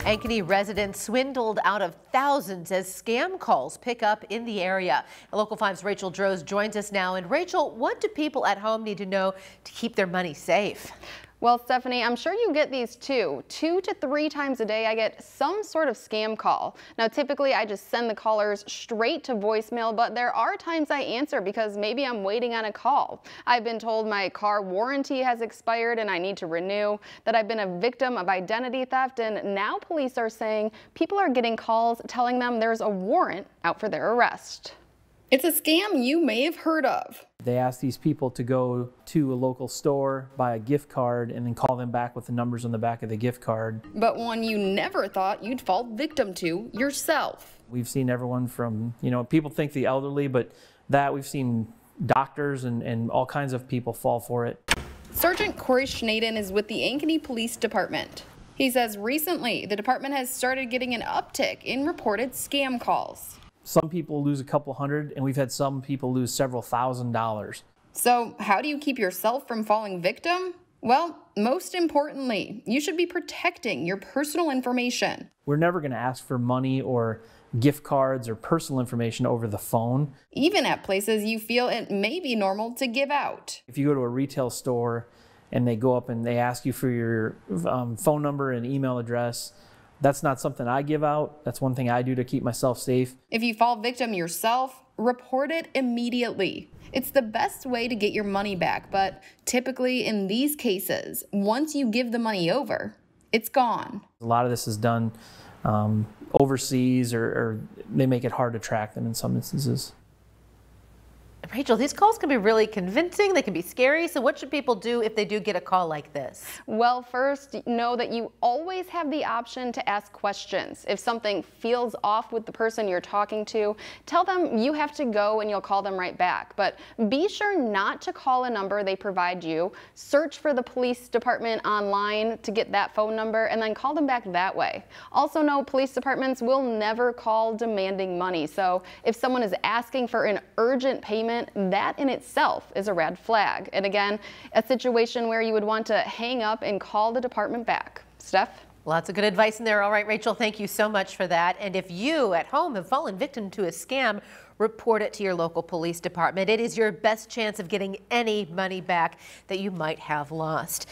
Ankeny residents swindled out of thousands as scam calls pick up in the area. Local 5's Rachel Droz joins us now. And Rachel, what do people at home need to know to keep their money safe? Well, Stephanie, I'm sure you get these too. Two to three times a day, I get some sort of scam call. Now, typically, I just send the callers straight to voicemail, but there are times I answer because maybe I'm waiting on a call. I've been told my car warranty has expired and I need to renew, that I've been a victim of identity theft, and now police are saying people are getting calls telling them there's a warrant out for their arrest. It's a scam you may have heard of. They ask these people to go to a local store, buy a gift card, and then call them back with the numbers on the back of the gift card. But one you never thought you'd fall victim to yourself. We've seen everyone from, you know, people think the elderly, but that we've seen doctors and, and all kinds of people fall for it. Sergeant Corey Schneiden is with the Ankeny Police Department. He says recently the department has started getting an uptick in reported scam calls some people lose a couple hundred, and we've had some people lose several thousand dollars. So, how do you keep yourself from falling victim? Well, most importantly, you should be protecting your personal information. We're never going to ask for money or gift cards or personal information over the phone. Even at places you feel it may be normal to give out. If you go to a retail store and they go up and they ask you for your um, phone number and email address, that's not something I give out. That's one thing I do to keep myself safe. If you fall victim yourself, report it immediately. It's the best way to get your money back, but typically in these cases, once you give the money over, it's gone. A lot of this is done um, overseas or, or they make it hard to track them in some instances. Rachel, these calls can be really convincing, they can be scary. So, what should people do if they do get a call like this? Well, first, know that you always have the option to ask questions. If something feels off with the person you're talking to, tell them you have to go and you'll call them right back. But be sure not to call a number they provide you. Search for the police department online to get that phone number and then call them back that way. Also, know police departments will never call demanding money. So, if someone is asking for an urgent payment, that in itself is a red flag. And again, a situation where you would want to hang up and call the department back. Steph? Lots of good advice in there. All right, Rachel, thank you so much for that. And if you at home have fallen victim to a scam, report it to your local police department. It is your best chance of getting any money back that you might have lost.